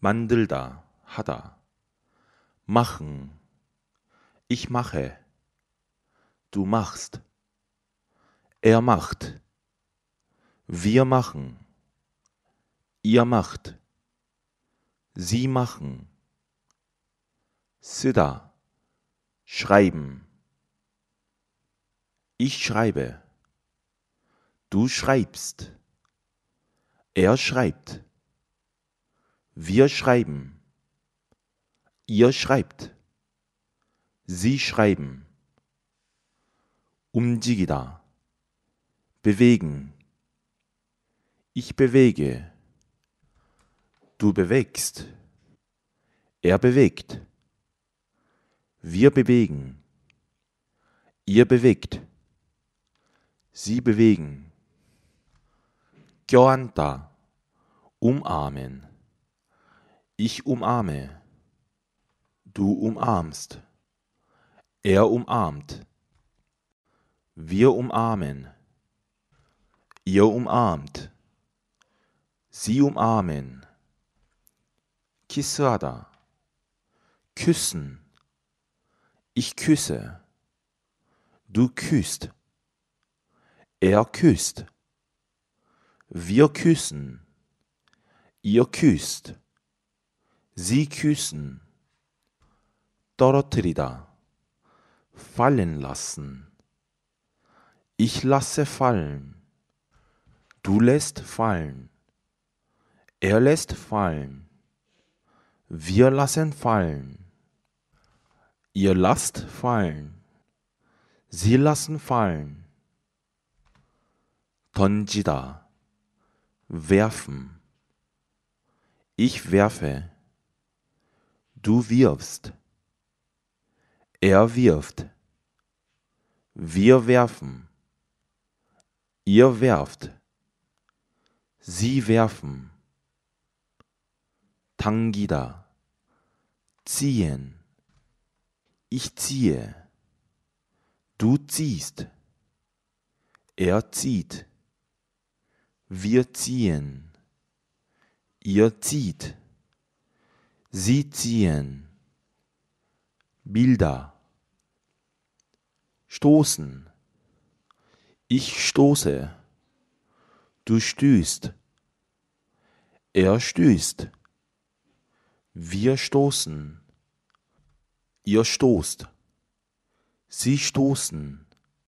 만들다, 하다. machen. Ich mache. Du machst. Er macht. Wir machen. Ihr macht. Sie machen. Sida. Schreiben. Ich schreibe. Du schreibst. Er schreibt. Wir schreiben. Ihr schreibt. Sie schreiben. Umjigida. bewegen. Ich bewege. Du bewegst. Er bewegt. Wir bewegen. Ihr bewegt. Sie bewegen. 껴안다. umarmen. Ich umarme. Du umarmst. Er umarmt. Wir umarmen. Ihr umarmt. Sie umarmen. Kisada. Küssen. Ich küsse. Du küsst. Er küsst. Wir küssen. Ihr küsst sie küssen, 떨어뜨리다, fallen lassen. Ich lasse fallen, du lässt fallen, er lässt fallen, wir lassen fallen, ihr lasst fallen, sie lassen fallen. Tonjida. werfen. Ich werfe. Du wirfst. Er wirft. Wir werfen. Ihr werft. Sie werfen. Tangida. Ziehen. Ich ziehe. Du ziehst. Er zieht. Wir ziehen. Ihr zieht. Sie ziehen Bilder stoßen. Ich stoße. Du stößt. Er stößt. Wir stoßen. Ihr stoßt. Sie stoßen.